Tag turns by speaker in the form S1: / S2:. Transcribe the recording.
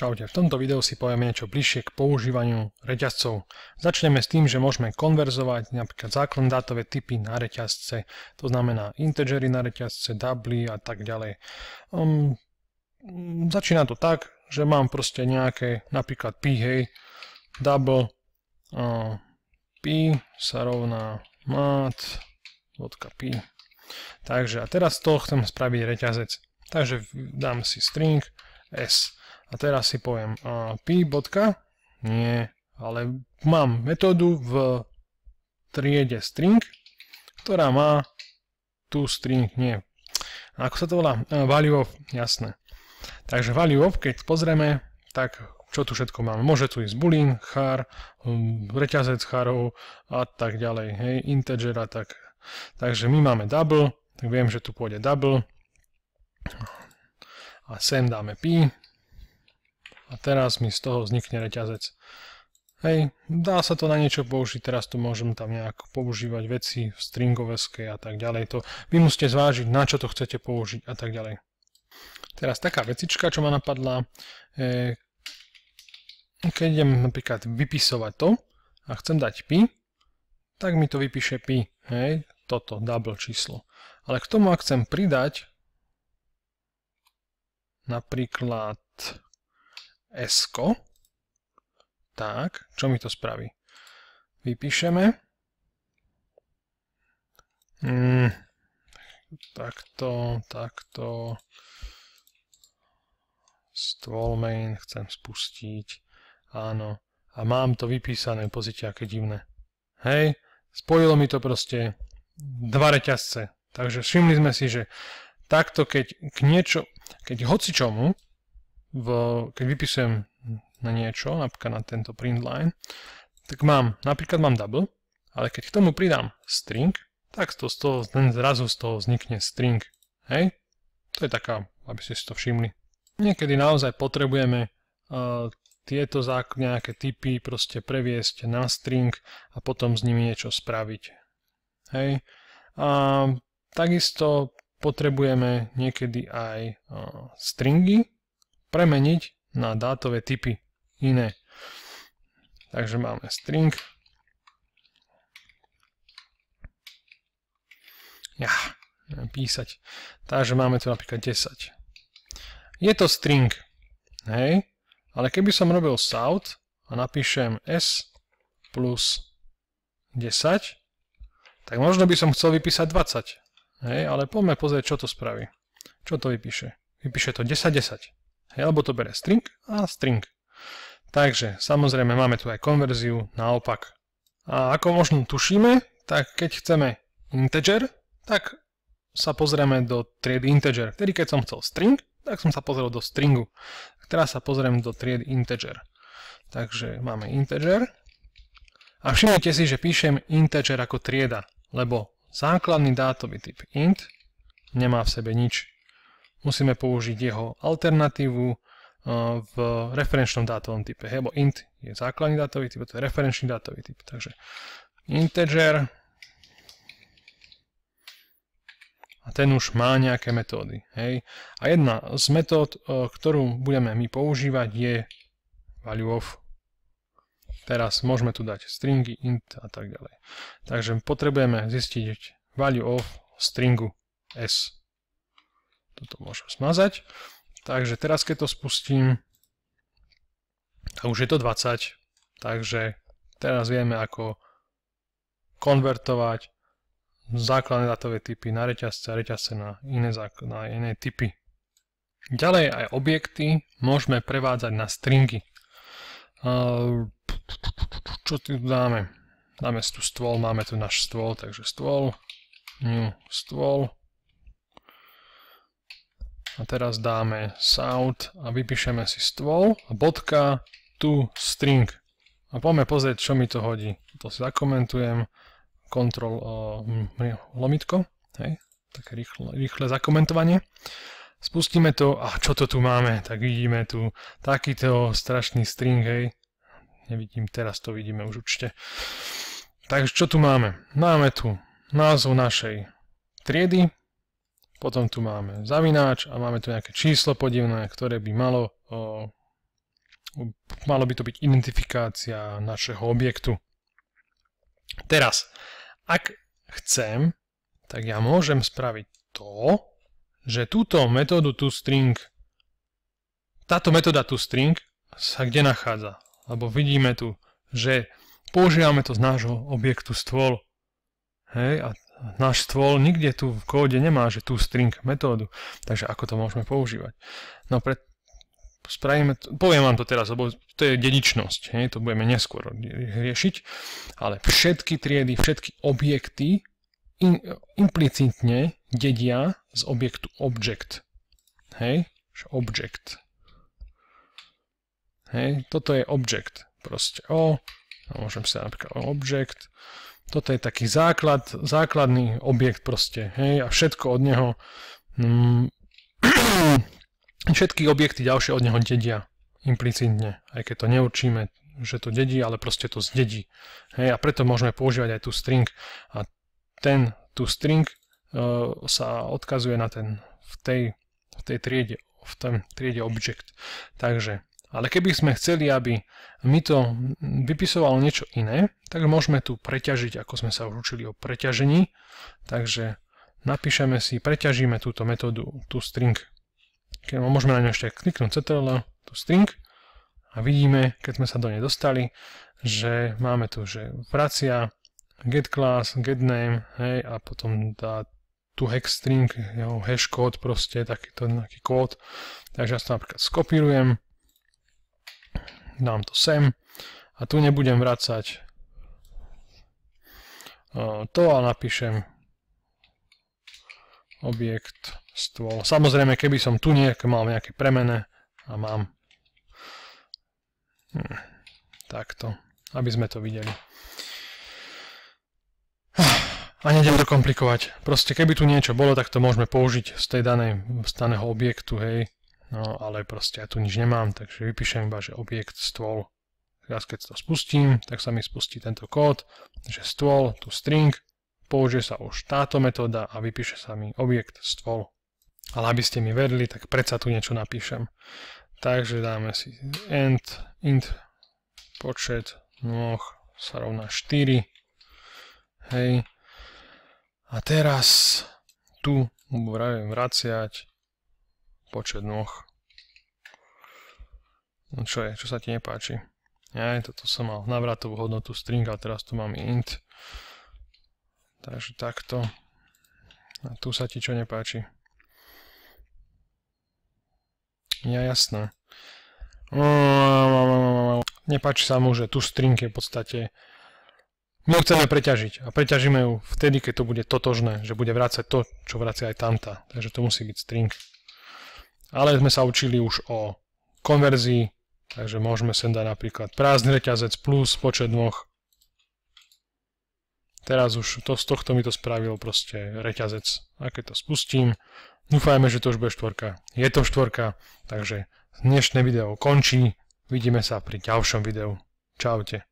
S1: Čaute, v tomto videu si povieme niečo bližšie k používaniu reťazcov. Začneme s tým, že môžeme konverzovať napríklad základné dátové typy na reťazce, to znamená integery na reťazce, doubly a tak ďalej. Um, začína to tak, že mám proste nejaké, napríklad p, hej, double, uh, p sa rovná P. Takže a teraz to chcem spraviť reťazec. Takže dám si string s a teraz si poviem uh, p. Nie, ale mám metódu v triede string, ktorá má tu string, nie. Ako sa to volá? Uh, value of, jasné. Takže value of, keď pozrieme, tak čo tu všetko máme. Môže tu ísť boolean, char, hm, reťazec charov a tak ďalej, hej, integer a tak. Takže my máme double, tak viem, že tu pôjde double a sem dáme pi, a teraz mi z toho vznikne reťazec. Hej, dá sa to na niečo použiť, teraz tu môžem tam nejak používať veci v stringoveskej a tak ďalej. To vy musíte zvážiť, na čo to chcete použiť a tak ďalej. Teraz taká vecička, čo ma napadla, e, keď idem napríklad vypisovať to a chcem dať pi, tak mi to vypíše pi, hej, toto double číslo. Ale k tomu, ak chcem pridať napríklad s -ko. Tak, čo mi to spraví? Vypíšeme. Mm, takto, takto. Stvol main chcem spustiť. Áno. A mám to vypísané, pozrite, aké divné. Hej, spojilo mi to proste dva reťazce. Takže všimli sme si, že takto, keď k niečo, keď hoci čomu, v, keď vypisujem na niečo, napríklad na tento print line, tak mám, napríklad mám double, ale keď k tomu pridám string, tak to z toho, len zrazu z toho vznikne string. Hej? To je taká, aby ste si to všimli. Niekedy naozaj potrebujeme uh, tieto nejaké typy proste previesť na string a potom s nimi niečo spraviť. Hej? A takisto potrebujeme niekedy aj uh, stringy, premeniť na dátové typy iné. Takže máme string. Ja, písať. Takže máme tu napríklad 10. Je to string, hej? Ale keby som robil south a napíšem s plus 10, tak možno by som chcel vypísať 20. Hej, ale poďme pozrieť, čo to spraví. Čo to vypíše? Vypíše to 10, 10. Hej, alebo to bere string a string. Takže samozrejme máme tu aj konverziu naopak. A ako možno tušíme, tak keď chceme integer, tak sa pozrieme do triedy integer. Tedy keď som chcel string, tak som sa pozrel do stringu. Teraz sa pozriem do triedy integer. Takže máme integer. A všimnite si, že píšem integer ako trieda, lebo základný dátový typ int nemá v sebe nič musíme použiť jeho alternatívu eh, v referenčnom dátovom type, lebo int je základný dátový typ, to je referenčný dátový typ. Takže integer a ten už má nejaké metódy. Hej. A jedna z metód, eh, ktorú budeme my používať je value of. Teraz môžeme tu dať stringy, int a tak ďalej. Takže potrebujeme zistiť value of stringu s. Toto môžem smazať. Takže teraz keď to spustím, a už je to 20. Takže teraz vieme ako konvertovať základné datové typy na reťazce a reťazce na iné, na iné typy. Ďalej aj objekty môžeme prevádzať na stringy. Ehm, čo tu dáme? Dáme tu stôl, máme tu náš stôl, takže stôl, new stôl, a teraz dáme sound a vypíšeme si stôl a bodka tu string. A poďme pozrieť, čo mi to hodí. To si zakomentujem. control uh, lomitko. Hej. Také rýchle, rýchle zakomentovanie. Spustíme to a čo to tu máme? Tak vidíme tu takýto strašný string, hej. Nevidím, teraz to vidíme už určite. Takže čo tu máme? Máme tu názov našej triedy, potom tu máme zavináč a máme tu nejaké číslo podivné, ktoré by malo, o, malo by to byť identifikácia našeho objektu. Teraz, ak chcem, tak ja môžem spraviť to, že túto metódu tu string, táto metóda tu string sa kde nachádza? Lebo vidíme tu, že používame to z nášho objektu stôl. Hej, a náš stôl, nikde tu v kóde nemá, že tu string metódu. Takže ako to môžeme používať? No pre, spravíme, to, poviem vám to teraz, lebo to je dedičnosť, hej, to budeme neskôr riešiť, ale všetky triedy, všetky objekty in, implicitne dedia z objektu object. Hej, object. Hej, toto je object. Proste o, môžem sa napríklad o object, toto je taký základ, základný objekt proste, hej, a všetko od neho, mm, všetky objekty ďalšie od neho dedia, implicitne, aj keď to neurčíme, že to dedí, ale proste to zdedí, hej, a preto môžeme používať aj tu string a ten, tu string uh, sa odkazuje na ten, v tej, v tej triede, v tom triede object. Takže ale keby sme chceli, aby mi to vypisovalo niečo iné, tak môžeme tu preťažiť, ako sme sa už učili o preťažení. Takže napíšeme si, preťažíme túto metódu, tú string. Keď môžeme na ňu ešte kliknúť ctrl, tú string a vidíme, keď sme sa do nej dostali, že máme tu, že vracia get class, get name, hej, a potom dá tu hex string, jeho hash kód proste, takýto nejaký kód. Takže ja to napríklad skopírujem dám to sem a tu nebudem vracať to a napíšem objekt stôl. Samozrejme, keby som tu nejak mal nejaké premene a mám hm, takto, aby sme to videli. A nedem to komplikovať. Proste keby tu niečo bolo, tak to môžeme použiť z tej danej, z daného objektu, hej. No ale proste ja tu nič nemám, takže vypíšem iba, že objekt stôl. Teraz keď to spustím, tak sa mi spustí tento kód, že stôl, tu string, použije sa už táto metóda a vypíše sa mi objekt stôl. Ale aby ste mi verili, tak predsa tu niečo napíšem. Takže dáme si end, int počet noh sa rovná 4. Hej. A teraz tu vravím vraciať počet nôh. No čo je, čo sa ti nepáči? Aj, toto som mal navratovú hodnotu string a teraz tu mám int. Takže takto. A tu sa ti čo nepáči? Ja jasné. Nepáči sa mu, že tu string je v podstate... My ju chceme preťažiť a preťažíme ju vtedy, keď to bude totožné, že bude vrácať to, čo vracia aj tamta. Takže to musí byť string ale sme sa učili už o konverzii, takže môžeme sem dať napríklad prázdny reťazec plus počet dvoch. Teraz už to, z tohto mi to spravil proste reťazec. A keď to spustím, dúfajme, že to už bude štvorka. Je to štvorka, takže dnešné video končí. Vidíme sa pri ďalšom videu. Čaute.